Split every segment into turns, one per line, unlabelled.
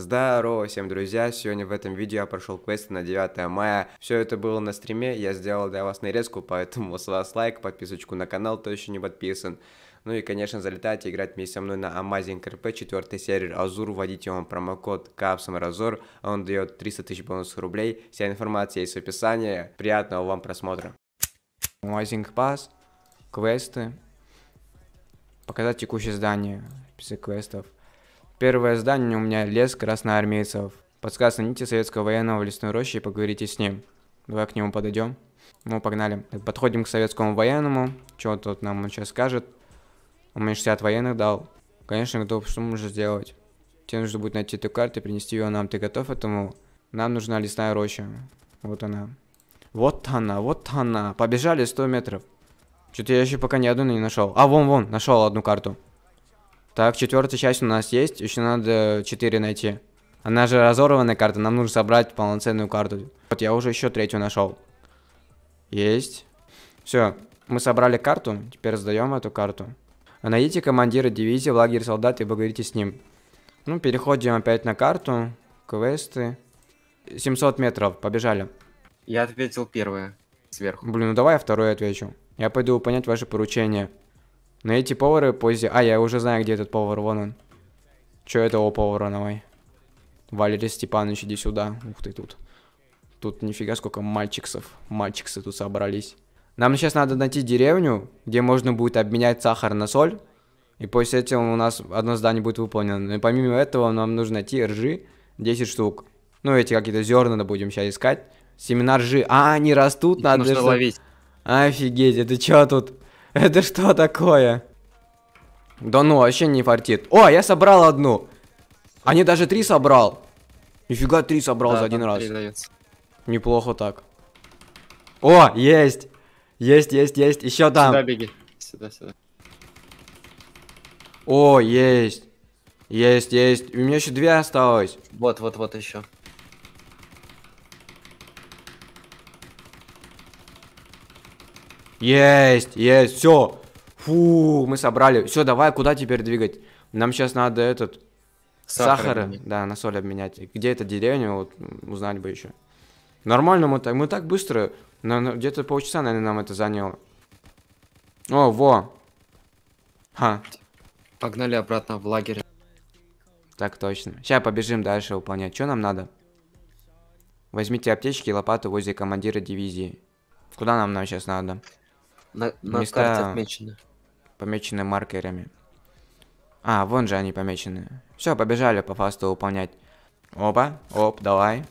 Здарова, всем, друзья! Сегодня в этом видео я прошел квесты на 9 мая. Все это было на стриме, я сделал для вас нарезку, поэтому с вас лайк, подписочку на канал, кто еще не подписан. Ну и, конечно, залетайте играть вместе со мной на Amazing RP, 4 сервер Азур, вводите вам промокод Капсом Разор, он дает 300 тысяч бонусных рублей. Вся информация есть в описании. Приятного вам просмотра. Amazing Pass, квесты, показать текущее здание, список квестов. Первое здание у меня лес красноармейцев. Подсказка нити советского военного в лесной роще и поговорите с ним. Давай к нему подойдем. Ну, погнали. Подходим к советскому военному. Что тут нам он сейчас скажет? Он мне 60 военных дал. Конечно, готов, что мы же сделать? Тебе нужно будет найти эту карту и принести ее нам. Ты готов этому? Нам нужна лесная роща. Вот она. Вот она, вот она. Побежали 100 метров. Что-то я еще пока ни одну не нашел. А, вон, вон, нашел одну карту. Так, четвертая часть у нас есть. Еще надо 4 найти. Она же разорванная карта. Нам нужно собрать полноценную карту. Вот я уже еще третью нашел. Есть. Все. Мы собрали карту. Теперь сдаем эту карту. Найдите командира дивизии в лагерь солдат и поговорите с ним. Ну, переходим опять на карту. Квесты. 700 метров. Побежали. Я ответил первое. Сверху. Блин, ну давай я второе отвечу. Я пойду выполнять ваши поручения. Но ну, эти повары позже... А, я уже знаю, где этот повар, вон он. Чё это о повара новый? Валерий Степанович, иди сюда. Ух ты, тут. Тут нифига сколько мальчиксов. Мальчиксы тут собрались. Нам сейчас надо найти деревню, где можно будет обменять сахар на соль. И после этого у нас одно здание будет выполнено. Ну, и помимо этого нам нужно найти ржи 10 штук. Ну, эти какие-то зерна будем сейчас искать. Семена ржи. А, они растут, Их надо... Нужно ловить. Офигеть, это чё тут? Это что такое? Да ну, вообще не фартит. О, я собрал одну. Они даже три собрал. Нифига, три собрал да, за один раз. Неплохо так. О, есть. Есть, есть, есть. Еще там. Сюда беги. Сюда, сюда. О, есть. Есть, есть. У меня еще две осталось. Вот, вот, вот еще. Есть, есть, все. Фу, мы собрали. Все, давай, куда теперь двигать? Нам сейчас надо этот... Сахар сахара, да, на соль обменять. где эта деревня, вот, узнать бы еще. Нормально мы так, мы так быстро, где-то полчаса, наверное, нам это заняло. О, во. Ха. Погнали обратно в лагерь. Так точно. Сейчас побежим дальше выполнять. Что нам надо? Возьмите аптечки и лопату возле командира дивизии. Куда нам, нам сейчас надо? На, на места карте отмечены. Помечены маркерами. А, вон же они помечены. Все, побежали по фасту выполнять. Опа, оп, давай.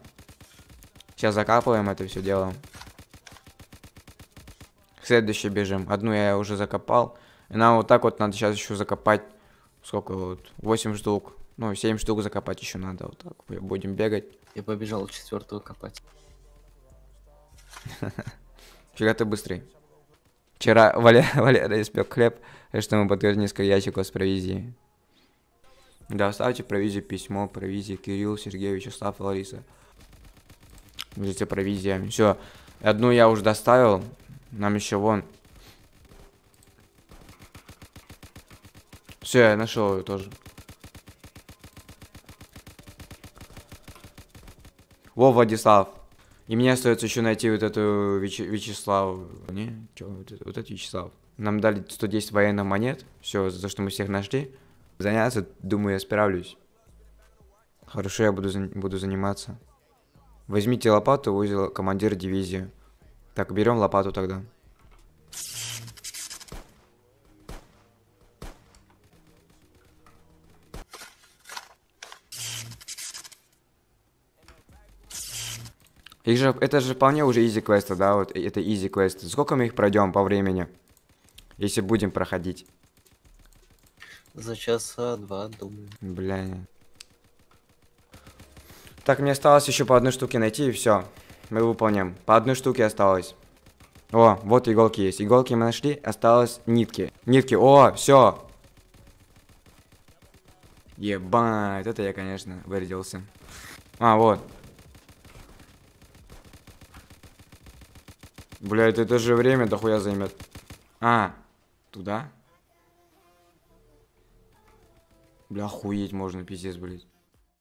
Сейчас закапываем это все дело. Следующий бежим. Одну я уже закопал. И нам вот так вот надо сейчас еще закопать. Сколько вот? 8 штук. Ну, 7 штук закопать еще надо. Вот так будем бегать. Я побежал четвертую копать. Фига ты быстрый. Вчера Валера, Валера испек хлеб, что мы подготовили несколько ящиков с провизией. Да, оставьте провизию письмо, провизия Кирилл, Сергей, Вячеслав и Лариса. Видите, провизия. Все, одну я уже доставил, нам еще вон. Все, я нашел ее тоже. Во, Владислав. И мне остается еще найти вот эту Вяче... Вячеслав... Не? Че? Вот, это, вот это Вячеслав. Нам дали 110 военных монет. Все, за то, что мы всех нашли. Заняться, думаю, я справлюсь. Хорошо, я буду, за... буду заниматься. Возьмите лопату, узел командир дивизии. Так, берем лопату тогда. Их же, это же вполне уже изи квесты, да, вот это изи квесты. Сколько мы их пройдем по времени, если будем проходить? За часа два, думаю. Бля. Так, мне осталось еще по одной штуке найти, и все. Мы выполним. По одной штуке осталось. О, вот иголки есть. Иголки мы нашли, осталось нитки. Нитки, о, все. Ебать, это я, конечно, вырядился. А, вот. Бля, это же время дохуя займет. А, туда? Бля, охуеть можно, пиздец, блядь.